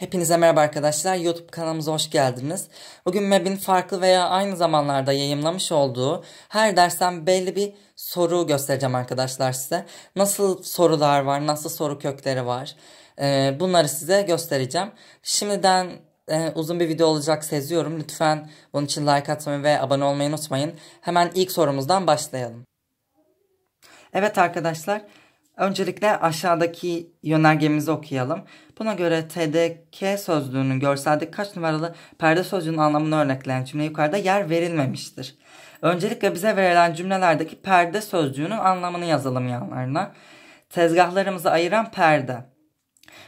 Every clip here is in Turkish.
Hepinize merhaba arkadaşlar. YouTube kanalımıza hoş geldiniz. Bugün MEB'in farklı veya aynı zamanlarda yayınlamış olduğu her dersten belli bir soru göstereceğim arkadaşlar size. Nasıl sorular var, nasıl soru kökleri var e, bunları size göstereceğim. Şimdiden e, uzun bir video olacak seziyorum. Lütfen bunun için like atmayı ve abone olmayı unutmayın. Hemen ilk sorumuzdan başlayalım. Evet arkadaşlar. Öncelikle aşağıdaki yönergemizi okuyalım. Buna göre TDK sözlüğünün görselde kaç numaralı perde sözcüğünün anlamını örnekleyen cümle yukarıda yer verilmemiştir. Öncelikle bize verilen cümlelerdeki perde sözcüğünün anlamını yazalım yanlarına. Tezgahlarımızı ayıran perde.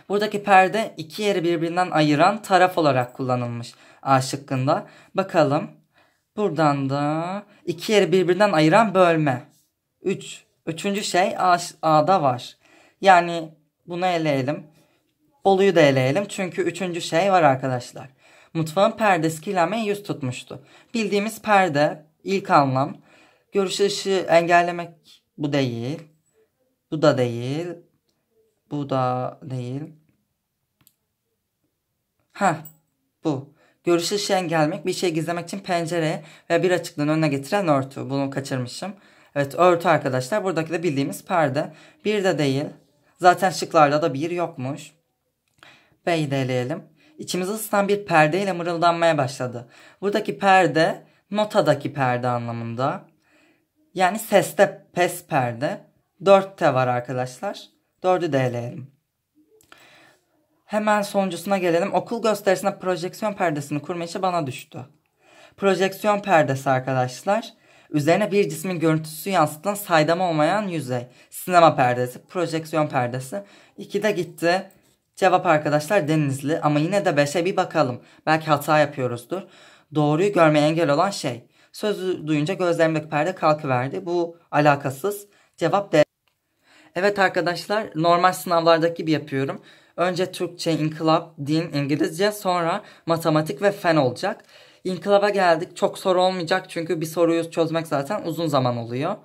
Buradaki perde iki yeri birbirinden ayıran taraf olarak kullanılmış A şıkkında. Bakalım. Buradan da iki yeri birbirinden ayıran bölme. 3 Üçüncü şey A, A'da var. Yani bunu eleyelim. Bolu'yu da eleyelim. Çünkü üçüncü şey var arkadaşlar. Mutfağın perdesi kirlenmeye yüz tutmuştu. Bildiğimiz perde ilk anlam. Görüş ışığı engellemek bu değil. Bu da değil. Bu da değil. Ha, bu. Görüş ışığı engellemek bir şey gizlemek için pencereye ve bir açıklığın önüne getiren örtü. Bunu kaçırmışım. Evet örtü arkadaşlar. Buradaki de bildiğimiz perde. Bir de değil. Zaten şıklarda da bir yokmuş. B'yi de eleyelim. İçimizi ısıtan bir perdeyle mırıldanmaya başladı. Buradaki perde notadaki perde anlamında. Yani seste pes perde. 4 de var arkadaşlar. 4'ü de eleyelim. Hemen sonuncusuna gelelim. Okul gösterisinde projeksiyon perdesini kurma işi bana düştü. Projeksiyon perdesi arkadaşlar Üzerine bir cismin görüntüsü yansıtılan saydam olmayan yüzey. Sinema perdesi, projeksiyon perdesi. 2 de gitti. Cevap arkadaşlar Denizli ama yine de 5'e bir bakalım. Belki hata yapıyoruzdur. Doğruyu görmeye engel olan şey. Sözü duyunca gözlerimdeki perde kalkıverdi. Bu alakasız. Cevap D. Evet arkadaşlar normal sınavlardaki gibi yapıyorum. Önce Türkçe, inkılap, din, İngilizce sonra matematik ve fen olacak. İnkılaba geldik. Çok soru olmayacak çünkü bir soruyu çözmek zaten uzun zaman oluyor.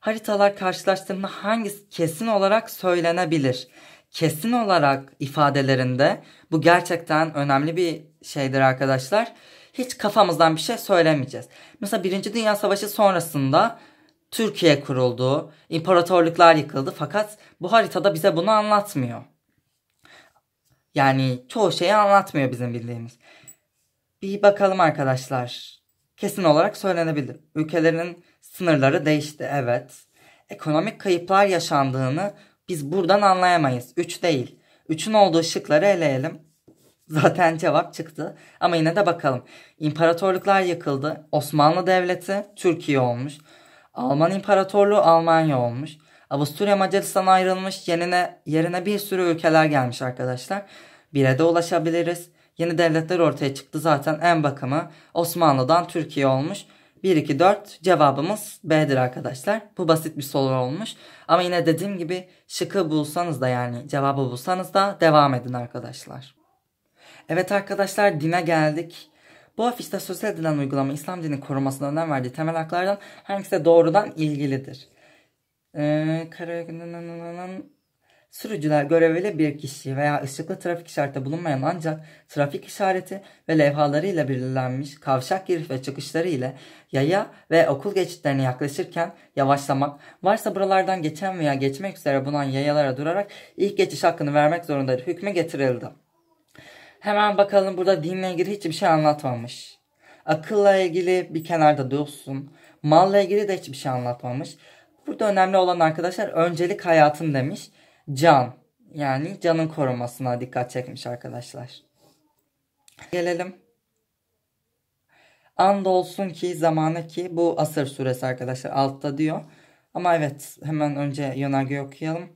Haritalar karşılaştığında hangisi kesin olarak söylenebilir? Kesin olarak ifadelerinde bu gerçekten önemli bir şeydir arkadaşlar. Hiç kafamızdan bir şey söylemeyeceğiz. Mesela Birinci Dünya Savaşı sonrasında Türkiye kuruldu, imparatorluklar yıkıldı fakat bu haritada bize bunu anlatmıyor. Yani çoğu şeyi anlatmıyor bizim bildiğimiz. Bir bakalım arkadaşlar. Kesin olarak söylenebilir. Ülkelerin sınırları değişti evet. Ekonomik kayıplar yaşandığını biz buradan anlayamayız. 3 değil. 3'ün olduğu şıkları eleyelim. Zaten cevap çıktı. Ama yine de bakalım. İmparatorluklar yıkıldı. Osmanlı Devleti Türkiye olmuş. Alman İmparatorluğu Almanya olmuş. Avusturya Macaristan ayrılmış. Yerine, yerine bir sürü ülkeler gelmiş arkadaşlar. Bire de ulaşabiliriz. Yeni devletler ortaya çıktı zaten en bakımı Osmanlı'dan Türkiye olmuş. 1, 2, 4 cevabımız B'dir arkadaşlar. Bu basit bir soru olmuş. Ama yine dediğim gibi şıkı bulsanız da yani cevabı bulsanız da devam edin arkadaşlar. Evet arkadaşlar dine geldik. Bu afişte söz edilen uygulama İslam dinin korumasına önem verdiği temel haklardan hangisi doğrudan ilgilidir? Ee, Sürücüler görevli bir kişi veya ışıklı trafik işareti bulunmayan ancak trafik işareti ve levhalarıyla belirlenmiş kavşak giriş ve çıkışları ile yaya ve okul geçitlerine yaklaşırken yavaşlamak, varsa buralardan geçen veya geçmek üzere bulunan yayalara durarak ilk geçiş hakkını vermek zorundadır hükme getirildi. Hemen bakalım burada dinle ilgili hiçbir şey anlatmamış. Akılla ilgili bir kenarda dursun. Malla ilgili de hiçbir şey anlatmamış. Burada önemli olan arkadaşlar öncelik hayatın demiş can yani canın korumasına dikkat çekmiş arkadaşlar. Gelelim. Andolsun ki zamanı ki bu asır suresi arkadaşlar altta diyor. Ama evet hemen önce yönergeyi okuyalım.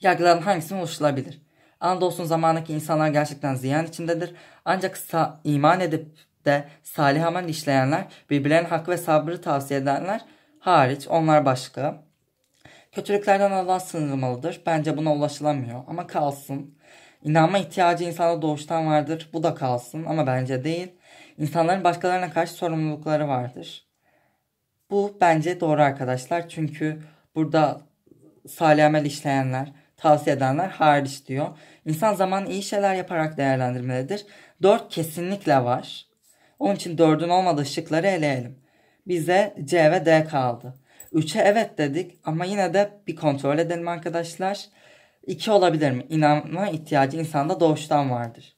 Yargıların hangisine ulaşılabilir? Andolsun zamanı ki insanlar gerçekten ziyan içindedir. Ancak iman edip de salih amel işleyenler, birbirlerinin hak ve sabrı tavsiye edenler hariç onlar başka. Kötülüklerden Allah sınırmalıdır. Bence buna ulaşılamıyor ama kalsın. İnanma ihtiyacı insana doğuştan vardır. Bu da kalsın ama bence değil. İnsanların başkalarına karşı sorumlulukları vardır. Bu bence doğru arkadaşlar. Çünkü burada salih amel işleyenler, tavsiye edenler hariç diyor. İnsan zaman iyi şeyler yaparak değerlendirmelidir. Dört kesinlikle var. Onun için dördün olmadığı şıkları eleyelim. Bize C ve D kaldı. 3'e evet dedik ama yine de bir kontrol edelim arkadaşlar. 2 olabilir mi? İnanma ihtiyacı insanda doğuştan vardır.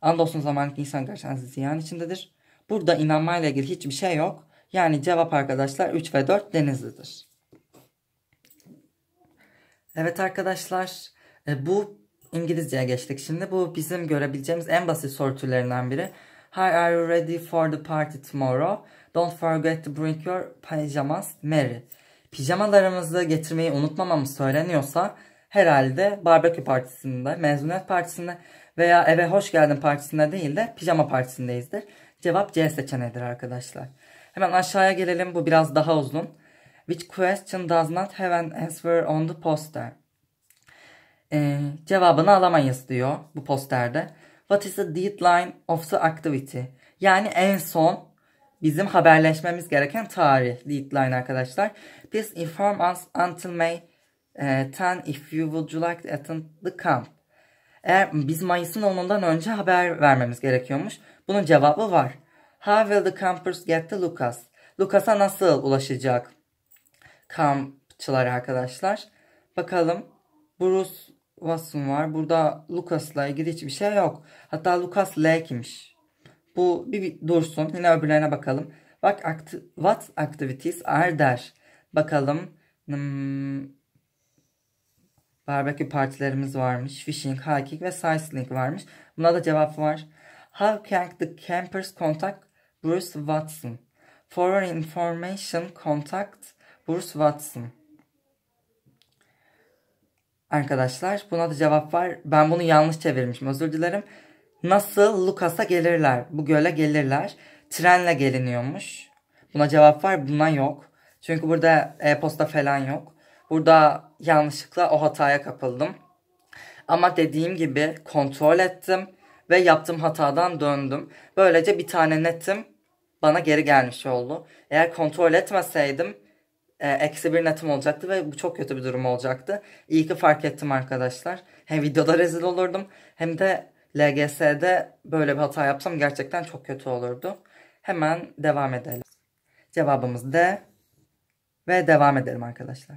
Andolsun zamanlık insan gerçekten ziyan içindedir. Burada inanmayla ilgili hiçbir şey yok. Yani cevap arkadaşlar 3 ve 4 denizlidir. Evet arkadaşlar e, bu İngilizceye geçtik. Şimdi bu bizim görebileceğimiz en basit soru türlerinden biri. Hi, are you ready for the party tomorrow? Don't forget to bring your pajamas, Mary. Pijamalarımızı getirmeyi unutmamamız söyleniyorsa herhalde barbekü partisinde, mezuniyet partisinde veya eve hoş geldin partisinde değil de pijama partisindeyizdir. Cevap C seçeneğidir arkadaşlar. Hemen aşağıya gelelim bu biraz daha uzun. Which question does not have an answer on the poster? Ee, cevabını alamayız diyor bu posterde. What is the deadline of the activity? Yani en son bizim haberleşmemiz gereken tarih. Deadline arkadaşlar. Please inform us until May 10 e, if you would like to attend the camp. Eğer biz Mayıs'ın 10'undan önce haber vermemiz gerekiyormuş. Bunun cevabı var. How will the campers get to Lucas? Lucas'a nasıl ulaşacak kampçılar arkadaşlar? Bakalım. Bruce Watson var. Burada Lucas'la ilgili hiçbir şey yok. Hatta Lucas Lake'miş. Bu bir, dursun. Yine öbürlerine bakalım. Bak act what activities are there? Bakalım. Hmm, barbekü partilerimiz varmış. Fishing, hiking ve cycling varmış. Buna da cevap var. How can the campers contact Bruce Watson? For information contact Bruce Watson arkadaşlar. Buna da cevap var. Ben bunu yanlış çevirmişim özür dilerim. Nasıl Lucas'a gelirler? Bu göle gelirler. Trenle geliniyormuş. Buna cevap var. Buna yok. Çünkü burada e-posta falan yok. Burada yanlışlıkla o hataya kapıldım. Ama dediğim gibi kontrol ettim ve yaptığım hatadan döndüm. Böylece bir tane netim bana geri gelmiş oldu. Eğer kontrol etmeseydim e, eksi bir netim olacaktı ve bu çok kötü bir durum olacaktı. İyi ki fark ettim arkadaşlar. Hem videoda rezil olurdum hem de LGS'de böyle bir hata yapsam gerçekten çok kötü olurdu. Hemen devam edelim. Cevabımız D ve devam edelim arkadaşlar.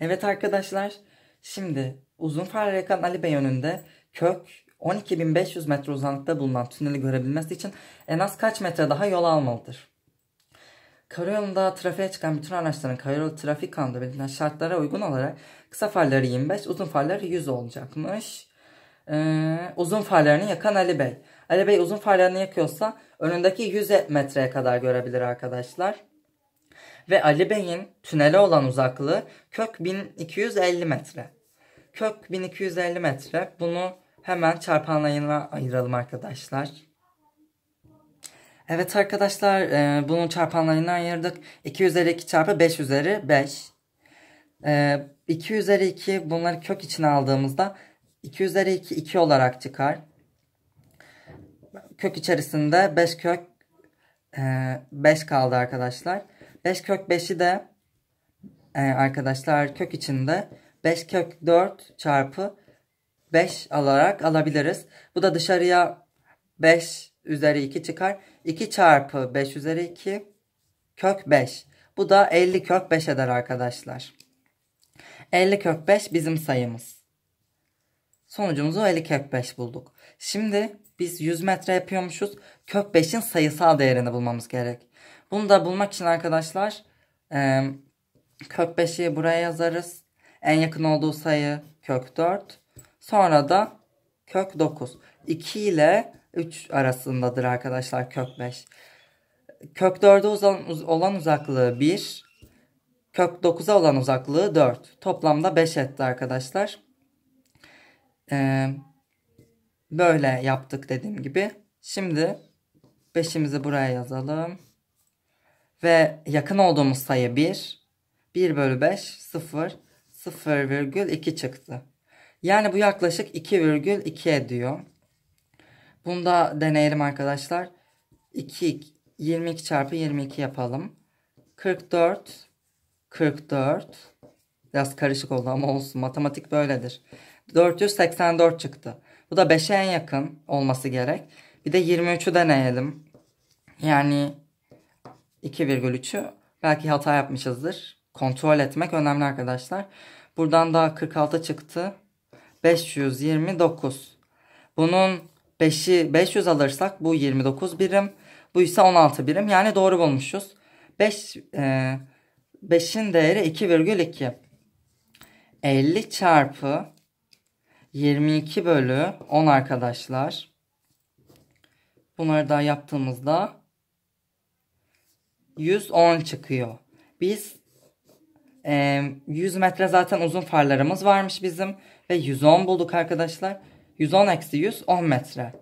Evet arkadaşlar şimdi uzun Farrekan Ali Bey önünde kök 12.500 metre uzanlıkta bulunan tüneli görebilmesi için en az kaç metre daha yol almalıdır? Karayolunda trafiğe çıkan bütün araçların karayolu trafik kanunda belirtilen şartlara uygun olarak kısa farları 25, uzun farları 100 olacakmış. Ee, uzun farlarını yakan Ali Bey. Ali Bey uzun farlarını yakıyorsa önündeki 100 metreye kadar görebilir arkadaşlar. Ve Ali Bey'in tünele olan uzaklığı kök 1250 metre. Kök 1250 metre. Bunu hemen çarpanlayına ayıralım arkadaşlar. Evet arkadaşlar e, bunun çarpanlarını ayırdık. 2 üzeri 2 çarpı 5 üzeri 5. E, 2 üzeri 2 bunları kök içine aldığımızda 2 üzeri 2 2 olarak çıkar. Kök içerisinde 5 kök e, 5 kaldı arkadaşlar. 5 kök 5'i de e, arkadaşlar kök içinde 5 kök 4 çarpı 5 alarak alabiliriz. Bu da dışarıya 5 üzeri 2 çıkar. 2 çarpı 5 üzeri 2 kök 5. Bu da 50 kök 5 eder arkadaşlar. 50 kök 5 bizim sayımız. Sonucumuzu 50 kök 5 bulduk. Şimdi biz 100 metre yapıyormuşuz. Kök 5'in sayısal değerini bulmamız gerek. Bunu da bulmak için arkadaşlar kök 5'i buraya yazarız. En yakın olduğu sayı kök 4. Sonra da kök 9. 2 ile 3 arasındadır arkadaşlar kök 5. Kök 4'e olan uzaklığı 1. Kök 9'a olan uzaklığı 4. Toplamda 5 etti arkadaşlar. Ee, böyle yaptık dediğim gibi. Şimdi 5'imizi buraya yazalım. Ve yakın olduğumuz sayı 1. 1 bölü 5 0 0,2 çıktı. Yani bu yaklaşık 2,2 ediyor. Bunu da deneyelim arkadaşlar. 2, 22 çarpı 22 yapalım. 44, 44. Biraz karışık oldu ama olsun. Matematik böyledir. 484 çıktı. Bu da 5'e en yakın olması gerek. Bir de 23'ü deneyelim. Yani 2,3'ü belki hata yapmışızdır. Kontrol etmek önemli arkadaşlar. Buradan da 46 çıktı. 529. Bunun 5'i 500 alırsak bu 29 birim. Bu ise 16 birim. Yani doğru bulmuşuz. 5 e, 5'in değeri 2,2. 50 çarpı 22 bölü 10 arkadaşlar. Bunları da yaptığımızda 110 çıkıyor. Biz e, 100 metre zaten uzun farlarımız varmış bizim. Ve 110 bulduk arkadaşlar. 110 eksi 100 10 metre.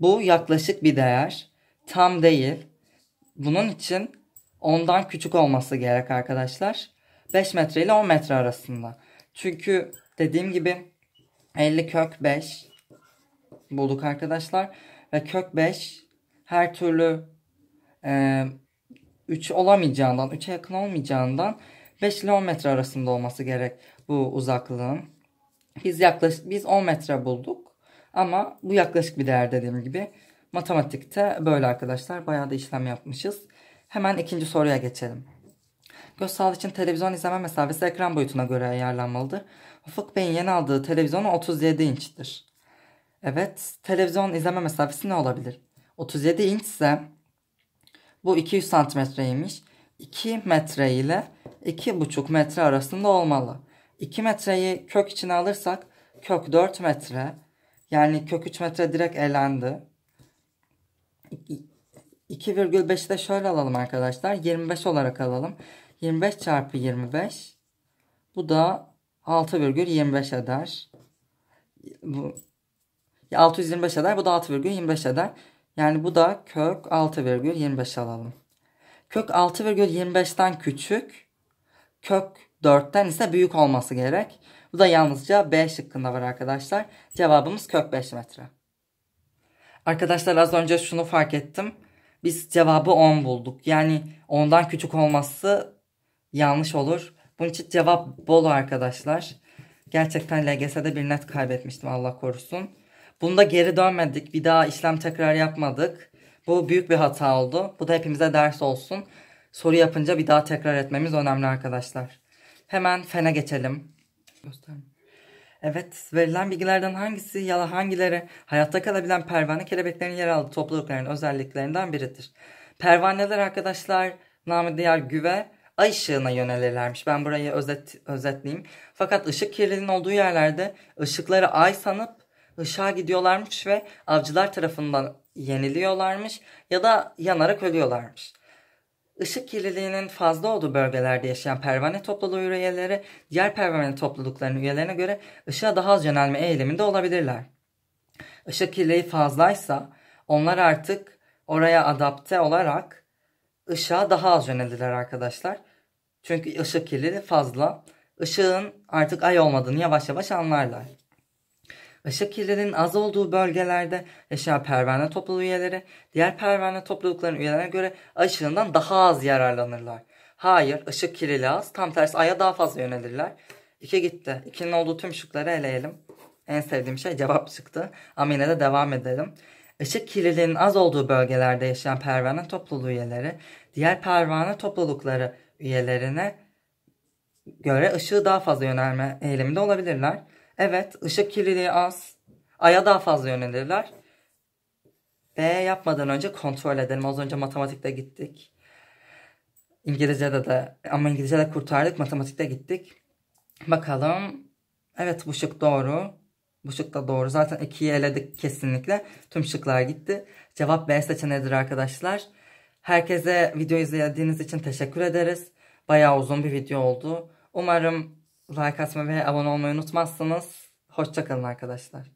Bu yaklaşık bir değer. Tam değil. Bunun için 10'dan küçük olması gerek arkadaşlar. 5 metre ile 10 metre arasında. Çünkü dediğim gibi 50 kök 5 bulduk arkadaşlar. Ve kök 5 her türlü e, 3 olamayacağından, 3'e yakın olmayacağından 5 ile 10 metre arasında olması gerek bu uzaklığın. Biz yaklaşık biz 10 metre bulduk. Ama bu yaklaşık bir değer dediğim gibi. Matematikte böyle arkadaşlar. Bayağı da işlem yapmışız. Hemen ikinci soruya geçelim. Göz sağlığı için televizyon izleme mesafesi ekran boyutuna göre ayarlanmalıdır. Ufuk Bey'in yeni aldığı televizyonu 37 inçtir. Evet, televizyon izleme mesafesi ne olabilir? 37 inç ise bu 200 santimetreymiş. 2 metre ile 2,5 metre arasında olmalı. 2 metreyi kök içine alırsak kök 4 metre, yani kök 3 metre direkt elendi. 2,5'i de şöyle alalım arkadaşlar. 25 olarak alalım. 25 çarpı 25. Bu da 6,25 eder. Bu 625 eder. Bu da 6,25 eder. Yani bu da kök 6,25 alalım. Kök 6,25'ten küçük. Kök 4'ten ise büyük olması gerek. Bu da yalnızca B şıkkında var arkadaşlar. Cevabımız kök 5 metre. Arkadaşlar az önce şunu fark ettim. Biz cevabı 10 bulduk. Yani 10'dan küçük olması yanlış olur. Bunun için cevap bol arkadaşlar. Gerçekten LGS'de bir net kaybetmiştim Allah korusun. Bunda geri dönmedik. Bir daha işlem tekrar yapmadık. Bu büyük bir hata oldu. Bu da hepimize ders olsun. Soru yapınca bir daha tekrar etmemiz önemli arkadaşlar. Hemen fene geçelim göstermiyor. Evet, verilen bilgilerden hangisi ya da hangileri hayatta kalabilen pervane kelebeklerin yer aldığı toplulukların özelliklerinden biridir? Pervaneler arkadaşlar namı diğer güve ay ışığına yönelirlermiş. Ben burayı özet, özetleyeyim. Fakat ışık kirliliğinin olduğu yerlerde ışıkları ay sanıp ışığa gidiyorlarmış ve avcılar tarafından yeniliyorlarmış ya da yanarak ölüyorlarmış. Işık kirliliğinin fazla olduğu bölgelerde yaşayan pervane topluluğu üyeleri diğer pervane topluluklarının üyelerine göre ışığa daha az yönelme eğiliminde olabilirler. Işık kirliliği fazlaysa onlar artık oraya adapte olarak ışığa daha az yönelirler arkadaşlar. Çünkü ışık kirliliği fazla. Işığın artık ay olmadığını yavaş yavaş anlarlar. Işık kirliliğinin az olduğu bölgelerde yaşayan pervane topluluğu üyeleri diğer pervane toplulukların üyelerine göre ışığından daha az yararlanırlar. Hayır, ışık kirliliği az. Tam tersi aya daha fazla yönelirler. İki gitti. 2'nin olduğu tüm şıkları eleyelim. En sevdiğim şey cevap çıktı. Ama yine de devam edelim. Işık kirliliğinin az olduğu bölgelerde yaşayan pervane topluluğu üyeleri diğer pervane toplulukları üyelerine göre ışığı daha fazla yönelme eğiliminde olabilirler. Evet ışık kirliliği az. Ay'a daha fazla yönelirler. B yapmadan önce kontrol edelim. Az önce matematikte gittik. İngilizce'de de ama İngilizce'de kurtardık matematikte gittik. Bakalım. Evet bu şık doğru. Bu şık da doğru. Zaten 2'yi eledik kesinlikle. Tüm şıklar gitti. Cevap B seçeneğidir arkadaşlar. Herkese video izlediğiniz için teşekkür ederiz. Bayağı uzun bir video oldu. Umarım like atma ve abone olmayı unutmazsanız hoşçakalın arkadaşlar.